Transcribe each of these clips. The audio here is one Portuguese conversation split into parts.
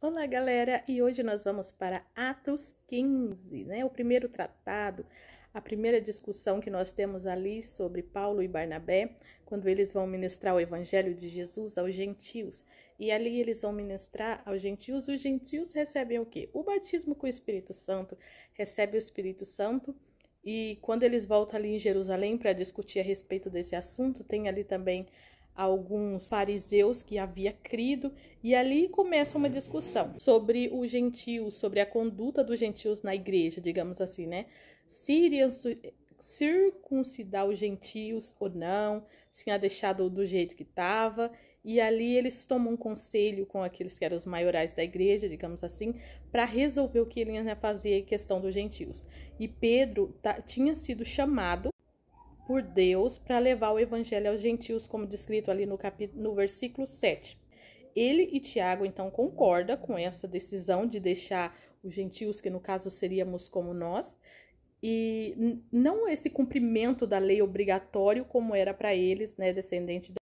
Olá, galera! E hoje nós vamos para Atos 15, né? O primeiro tratado, a primeira discussão que nós temos ali sobre Paulo e Barnabé, quando eles vão ministrar o Evangelho de Jesus aos gentios. E ali eles vão ministrar aos gentios. Os gentios recebem o quê? O batismo com o Espírito Santo. Recebe o Espírito Santo. E quando eles voltam ali em Jerusalém para discutir a respeito desse assunto, tem ali também alguns fariseus que havia crido, e ali começa uma discussão sobre os gentios, sobre a conduta dos gentios na igreja, digamos assim, né? Se iriam circuncidar os gentios ou não, se tinha deixado do jeito que estava, e ali eles tomam um conselho com aqueles que eram os maiorais da igreja, digamos assim, para resolver o que eles iam fazer em questão dos gentios. E Pedro tinha sido chamado por Deus para levar o evangelho aos gentios, como descrito ali no, capítulo, no versículo 7. Ele e Tiago então concorda com essa decisão de deixar os gentios, que no caso seríamos como nós, e não esse cumprimento da lei obrigatório como era para eles, né, descendente da,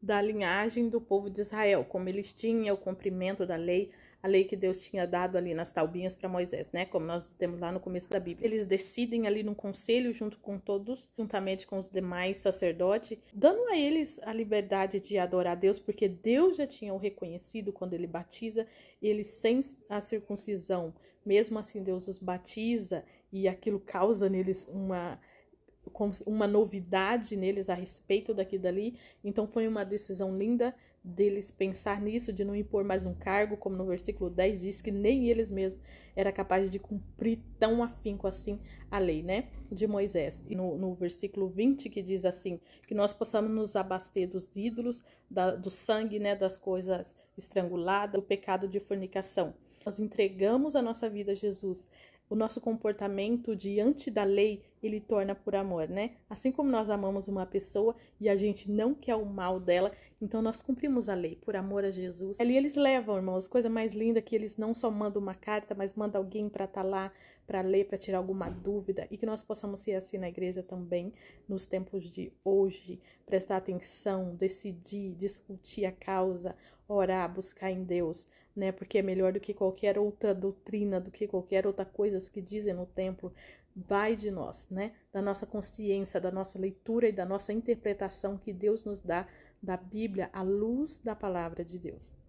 da linhagem do povo de Israel, como eles tinham o cumprimento da lei a lei que Deus tinha dado ali nas taubinhas para Moisés, né? Como nós temos lá no começo da Bíblia. Eles decidem ali num conselho junto com todos, juntamente com os demais sacerdotes, dando a eles a liberdade de adorar Deus, porque Deus já tinha o reconhecido quando ele batiza, eles sem a circuncisão. Mesmo assim, Deus os batiza e aquilo causa neles uma uma novidade neles a respeito daqui dali. Então foi uma decisão linda deles pensar nisso, de não impor mais um cargo, como no versículo 10 diz que nem eles mesmos era capaz de cumprir tão afinco assim a lei, né, de Moisés. E no, no versículo 20 que diz assim, que nós possamos nos abastecer dos ídolos, da, do sangue, né, das coisas estranguladas, do pecado de fornicação. Nós entregamos a nossa vida a Jesus, o nosso comportamento diante da lei ele torna por amor, né? Assim como nós amamos uma pessoa e a gente não quer o mal dela, então nós cumprimos a lei por amor a Jesus. Ali eles levam, irmãos, coisa mais linda que eles não só mandam uma carta, mas mandam alguém para estar tá lá, para ler, para tirar alguma dúvida e que nós possamos ser assim na igreja também nos tempos de hoje, prestar atenção, decidir, discutir a causa, orar, buscar em Deus né? Porque é melhor do que qualquer outra doutrina, do que qualquer outra coisa que dizem no templo. Vai de nós, né? Da nossa consciência, da nossa leitura e da nossa interpretação que Deus nos dá da Bíblia à luz da palavra de Deus.